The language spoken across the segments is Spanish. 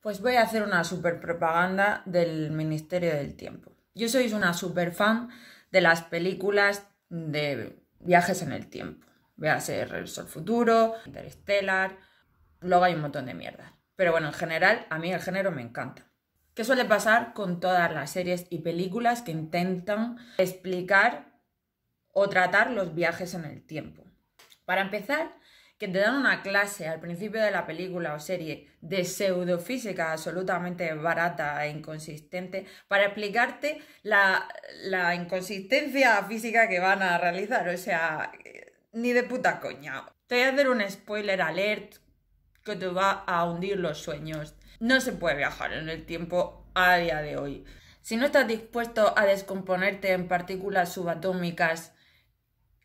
Pues voy a hacer una super propaganda del Ministerio del Tiempo. Yo soy una super fan de las películas de viajes en el tiempo. Voy a ser El Sol Futuro, Interstellar, luego hay un montón de mierda. Pero bueno, en general, a mí el género me encanta. ¿Qué suele pasar con todas las series y películas que intentan explicar o tratar los viajes en el tiempo? Para empezar, que te dan una clase al principio de la película o serie de pseudofísica absolutamente barata e inconsistente para explicarte la, la inconsistencia física que van a realizar. O sea, ni de puta coña. Te voy a hacer un spoiler alert que te va a hundir los sueños. No se puede viajar en el tiempo a día de hoy. Si no estás dispuesto a descomponerte en partículas subatómicas,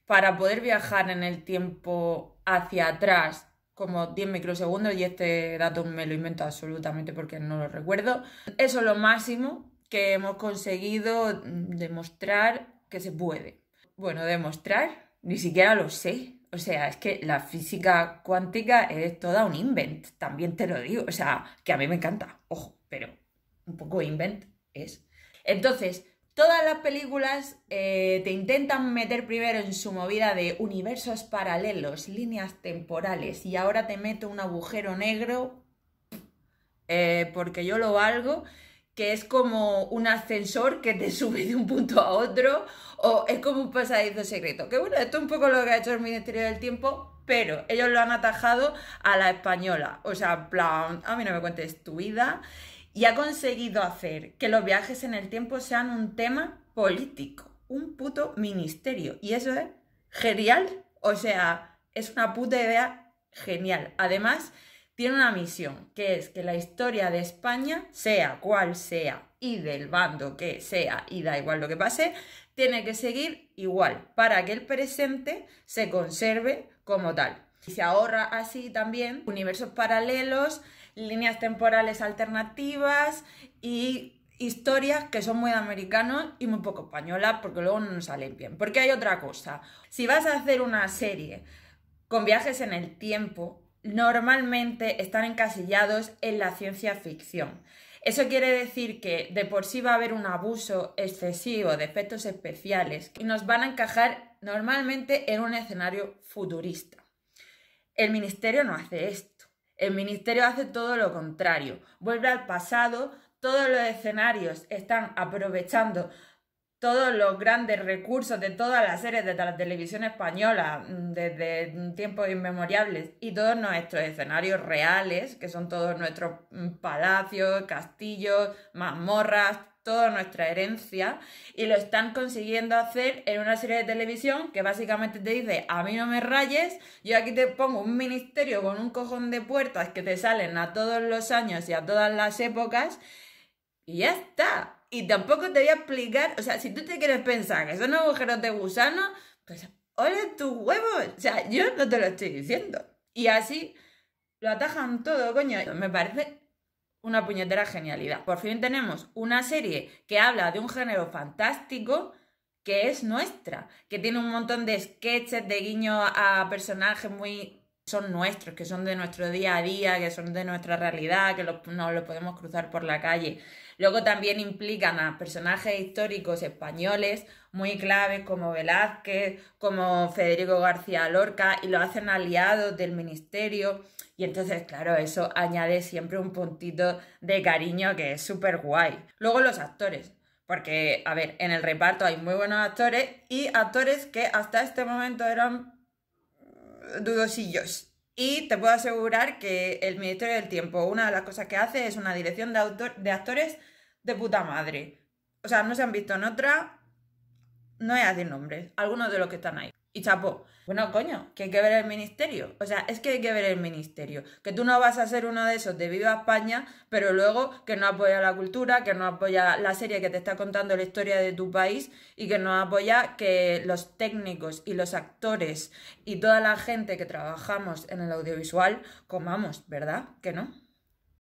para poder viajar en el tiempo hacia atrás como 10 microsegundos y este dato me lo invento absolutamente porque no lo recuerdo. Eso es lo máximo que hemos conseguido demostrar que se puede. Bueno, demostrar, ni siquiera lo sé. O sea, es que la física cuántica es toda un invent, también te lo digo. O sea, que a mí me encanta, ojo, pero un poco invent es. Entonces, Todas las películas eh, te intentan meter primero en su movida de universos paralelos, líneas temporales, y ahora te meto un agujero negro eh, porque yo lo valgo, que es como un ascensor que te sube de un punto a otro, o es como un pasadizo secreto. Que bueno, esto es un poco lo que ha hecho el Ministerio del Tiempo, pero ellos lo han atajado a la española. O sea, plan, a mí no me cuentes tu vida y ha conseguido hacer que los viajes en el tiempo sean un tema político, un puto ministerio. Y eso es genial, o sea, es una puta idea genial. Además, tiene una misión, que es que la historia de España, sea cual sea, y del bando que sea, y da igual lo que pase, tiene que seguir igual, para que el presente se conserve como tal. Y se ahorra así también universos paralelos, líneas temporales alternativas y historias que son muy americanas americanos y muy poco españolas porque luego no nos salen bien. Porque hay otra cosa, si vas a hacer una serie con viajes en el tiempo, normalmente están encasillados en la ciencia ficción. Eso quiere decir que de por sí va a haber un abuso excesivo de efectos especiales y nos van a encajar normalmente en un escenario futurista. El ministerio no hace esto. El ministerio hace todo lo contrario. Vuelve al pasado, todos los escenarios están aprovechando todos los grandes recursos de todas las series de la televisión española mm, desde tiempos inmemorables y todos nuestros escenarios reales, que son todos nuestros mm, palacios, castillos, mazmorras, toda nuestra herencia y lo están consiguiendo hacer en una serie de televisión que básicamente te dice, a mí no me rayes, yo aquí te pongo un ministerio con un cojón de puertas que te salen a todos los años y a todas las épocas y ya está. Y tampoco te voy a explicar, o sea, si tú te quieres pensar que son agujeros de gusano, pues ole tus huevos, o sea, yo no te lo estoy diciendo. Y así lo atajan todo, coño, me parece una puñetera genialidad. Por fin tenemos una serie que habla de un género fantástico que es nuestra, que tiene un montón de sketches, de guiño a personajes muy son nuestros, que son de nuestro día a día, que son de nuestra realidad, que lo, los podemos cruzar por la calle. Luego también implican a personajes históricos españoles muy claves como Velázquez, como Federico García Lorca, y lo hacen aliados del ministerio. Y entonces, claro, eso añade siempre un puntito de cariño que es súper guay. Luego los actores. Porque, a ver, en el reparto hay muy buenos actores y actores que hasta este momento eran dudosillos. Y te puedo asegurar que el Ministerio del Tiempo, una de las cosas que hace es una dirección de, de actores de puta madre. O sea, no se han visto en otra. No voy a decir nombres, algunos de los que están ahí y chapó. Bueno, coño, que hay que ver el ministerio. O sea, es que hay que ver el ministerio. Que tú no vas a ser uno de esos de Viva España, pero luego que no apoya la cultura, que no apoya la serie que te está contando la historia de tu país y que no apoya que los técnicos y los actores y toda la gente que trabajamos en el audiovisual comamos, ¿verdad? Que no.